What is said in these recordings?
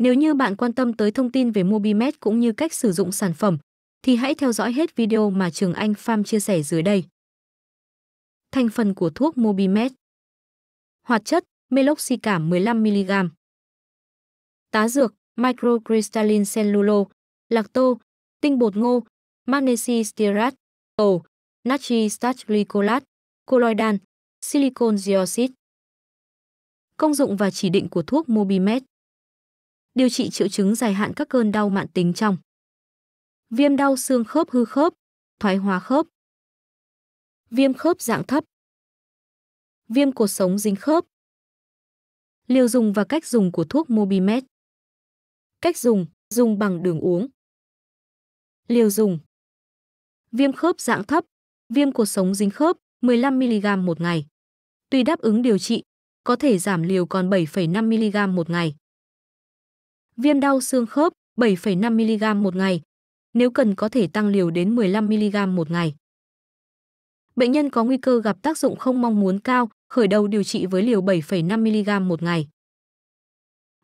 Nếu như bạn quan tâm tới thông tin về Mobimed cũng như cách sử dụng sản phẩm, thì hãy theo dõi hết video mà Trường Anh Farm chia sẻ dưới đây. Thành phần của thuốc Mobimed Hoạt chất Meloxicam 15mg Tá dược Microcrystalline Cellulose Lacto Tinh bột ngô Magnesi stearate, Ồ Natri starch glycolat Colloidan Silicon dioxide Công dụng và chỉ định của thuốc Mobimed điều trị triệu chứng dài hạn các cơn đau mạn tính trong viêm đau xương khớp hư khớp, thoái hóa khớp, viêm khớp dạng thấp, viêm cột sống dính khớp. Liều dùng và cách dùng của thuốc mobimet Cách dùng, dùng bằng đường uống. Liều dùng. Viêm khớp dạng thấp, viêm cột sống dính khớp, 15mg một ngày. Tùy đáp ứng điều trị, có thể giảm liều còn 7,5mg một ngày. Viêm đau xương khớp 7,5 mg một ngày. Nếu cần có thể tăng liều đến 15 mg một ngày. Bệnh nhân có nguy cơ gặp tác dụng không mong muốn cao, khởi đầu điều trị với liều 7,5 mg một ngày.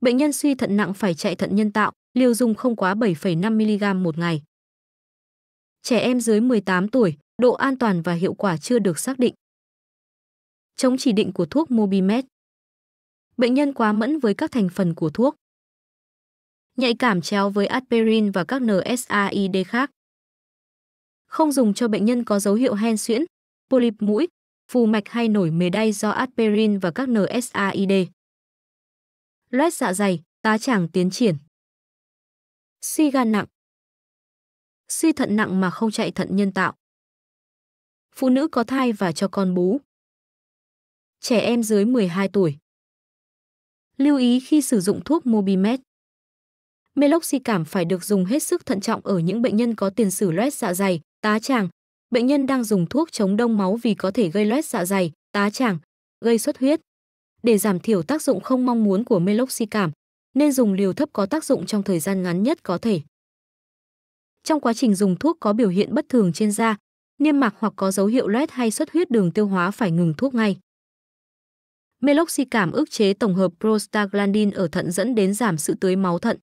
Bệnh nhân suy thận nặng phải chạy thận nhân tạo, liều dùng không quá 7,5 mg một ngày. Trẻ em dưới 18 tuổi, độ an toàn và hiệu quả chưa được xác định. Chống chỉ định của thuốc Mobimed. Bệnh nhân quá mẫn với các thành phần của thuốc nhạy cảm chéo với aspirin và các NSAID khác. Không dùng cho bệnh nhân có dấu hiệu hen suyễn, polyp mũi, phù mạch hay nổi mề đay do aspirin và các NSAID. Loét dạ dày, tá tràng tiến triển. Suy gan nặng. Suy thận nặng mà không chạy thận nhân tạo. Phụ nữ có thai và cho con bú. Trẻ em dưới 12 tuổi. Lưu ý khi sử dụng thuốc Mobimed. Meloxicam phải được dùng hết sức thận trọng ở những bệnh nhân có tiền sử loét dạ dày, tá tràng. Bệnh nhân đang dùng thuốc chống đông máu vì có thể gây loét dạ dày, tá tràng, gây xuất huyết. Để giảm thiểu tác dụng không mong muốn của meloxicam, nên dùng liều thấp có tác dụng trong thời gian ngắn nhất có thể. Trong quá trình dùng thuốc có biểu hiện bất thường trên da, niêm mạc hoặc có dấu hiệu loét hay xuất huyết đường tiêu hóa phải ngừng thuốc ngay. Meloxicam ức chế tổng hợp prostaglandin ở thận dẫn đến giảm sự tưới máu thận.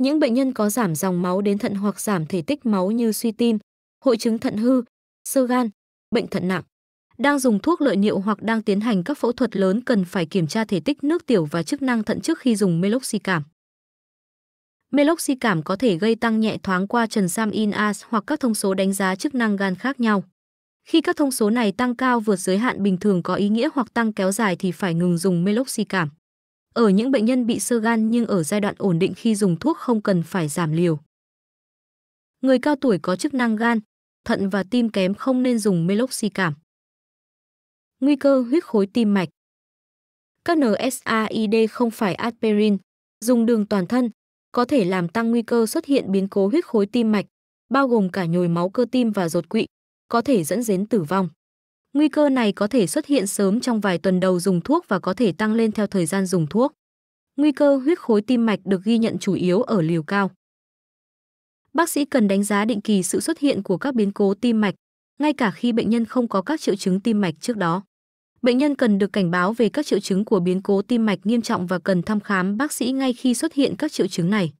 Những bệnh nhân có giảm dòng máu đến thận hoặc giảm thể tích máu như suy tim, hội chứng thận hư, sơ gan, bệnh thận nặng, đang dùng thuốc lợi niệu hoặc đang tiến hành các phẫu thuật lớn cần phải kiểm tra thể tích nước tiểu và chức năng thận trước khi dùng meloxicam. Meloxicam có thể gây tăng nhẹ thoáng qua trần sam in as hoặc các thông số đánh giá chức năng gan khác nhau. Khi các thông số này tăng cao vượt giới hạn bình thường có ý nghĩa hoặc tăng kéo dài thì phải ngừng dùng meloxicam. Ở những bệnh nhân bị sơ gan nhưng ở giai đoạn ổn định khi dùng thuốc không cần phải giảm liều. Người cao tuổi có chức năng gan, thận và tim kém không nên dùng meloxicam. Nguy cơ huyết khối tim mạch Các NSAID không phải aspirin, dùng đường toàn thân, có thể làm tăng nguy cơ xuất hiện biến cố huyết khối tim mạch, bao gồm cả nhồi máu cơ tim và rột quỵ, có thể dẫn đến tử vong. Nguy cơ này có thể xuất hiện sớm trong vài tuần đầu dùng thuốc và có thể tăng lên theo thời gian dùng thuốc. Nguy cơ huyết khối tim mạch được ghi nhận chủ yếu ở liều cao. Bác sĩ cần đánh giá định kỳ sự xuất hiện của các biến cố tim mạch, ngay cả khi bệnh nhân không có các triệu chứng tim mạch trước đó. Bệnh nhân cần được cảnh báo về các triệu chứng của biến cố tim mạch nghiêm trọng và cần thăm khám bác sĩ ngay khi xuất hiện các triệu chứng này.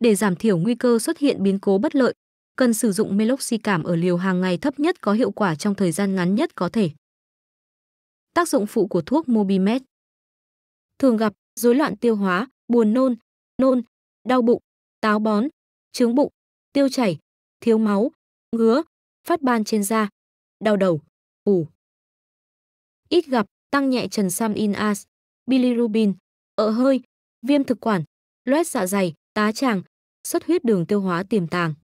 Để giảm thiểu nguy cơ xuất hiện biến cố bất lợi, cần sử dụng meloxicam ở liều hàng ngày thấp nhất có hiệu quả trong thời gian ngắn nhất có thể. Tác dụng phụ của thuốc Mobimed Thường gặp rối loạn tiêu hóa, buồn nôn, nôn, đau bụng, táo bón, trướng bụng, tiêu chảy, thiếu máu, ngứa, phát ban trên da, đau đầu, ủ. Ít gặp tăng nhẹ trần sam in as, bilirubin, ợ hơi, viêm thực quản, loét dạ dày, tá tràng, xuất huyết đường tiêu hóa tiềm tàng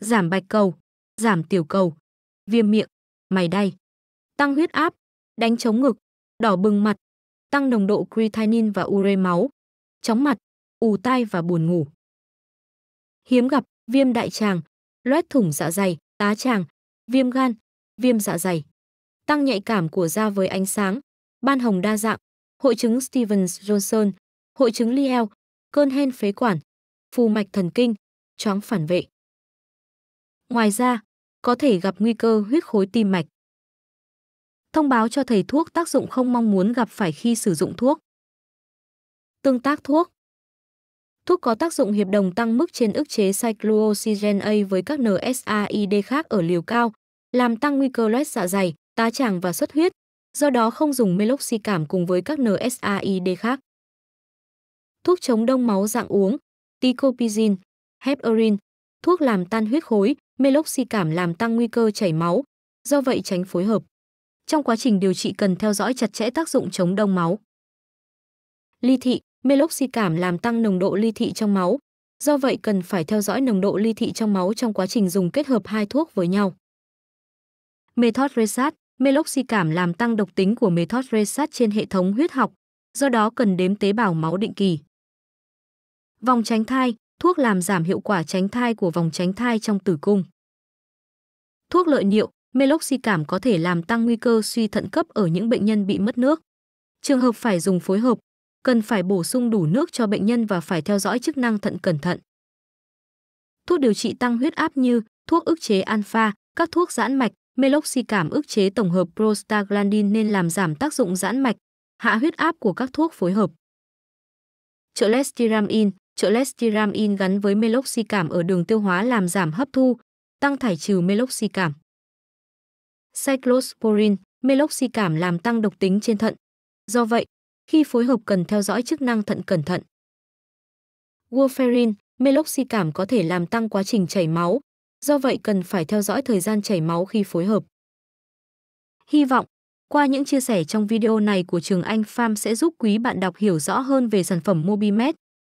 giảm bạch cầu, giảm tiểu cầu, viêm miệng, mày đay, tăng huyết áp, đánh chống ngực, đỏ bừng mặt, tăng nồng độ creatinine và ure máu, chóng mặt, ù tai và buồn ngủ. Hiếm gặp viêm đại tràng, loét thủng dạ dày, tá tràng, viêm gan, viêm dạ dày. Tăng nhạy cảm của da với ánh sáng, ban hồng đa dạng, hội chứng Stevens-Johnson, hội chứng Liel, cơn hen phế quản, phù mạch thần kinh, chóng phản vệ. Ngoài ra, có thể gặp nguy cơ huyết khối tim mạch. Thông báo cho thầy thuốc tác dụng không mong muốn gặp phải khi sử dụng thuốc. Tương tác thuốc Thuốc có tác dụng hiệp đồng tăng mức trên ức chế cyclooxygen A với các NSAID khác ở liều cao, làm tăng nguy cơ loét dạ dày, tá tràng và xuất huyết, do đó không dùng meloxicam cùng với các NSAID khác. Thuốc chống đông máu dạng uống, ticopizine, heparin, thuốc làm tan huyết khối, meloxicam làm tăng nguy cơ chảy máu, do vậy tránh phối hợp. Trong quá trình điều trị cần theo dõi chặt chẽ tác dụng chống đông máu. Ly thị, meloxicam làm tăng nồng độ ly thị trong máu, do vậy cần phải theo dõi nồng độ ly thị trong máu trong quá trình dùng kết hợp hai thuốc với nhau. Methotrexate, meloxicam làm tăng độc tính của methotrexate trên hệ thống huyết học, do đó cần đếm tế bào máu định kỳ. Vòng tránh thai, thuốc làm giảm hiệu quả tránh thai của vòng tránh thai trong tử cung. Thuốc lợi niệu, meloxicam có thể làm tăng nguy cơ suy thận cấp ở những bệnh nhân bị mất nước. Trường hợp phải dùng phối hợp, cần phải bổ sung đủ nước cho bệnh nhân và phải theo dõi chức năng thận cẩn thận. Thuốc điều trị tăng huyết áp như thuốc ức chế alpha, các thuốc giãn mạch, meloxicam ức chế tổng hợp prostaglandin nên làm giảm tác dụng giãn mạch, hạ huyết áp của các thuốc phối hợp. Cholestyramine, Cholesteram in gắn với meloxicam ở đường tiêu hóa làm giảm hấp thu, tăng thải trừ meloxicam. Cyclosporin, meloxicam làm tăng độc tính trên thận. Do vậy, khi phối hợp cần theo dõi chức năng thận cẩn thận. Warfarin, meloxicam có thể làm tăng quá trình chảy máu, do vậy cần phải theo dõi thời gian chảy máu khi phối hợp. Hy vọng, qua những chia sẻ trong video này của Trường Anh Pham sẽ giúp quý bạn đọc hiểu rõ hơn về sản phẩm Mobimed,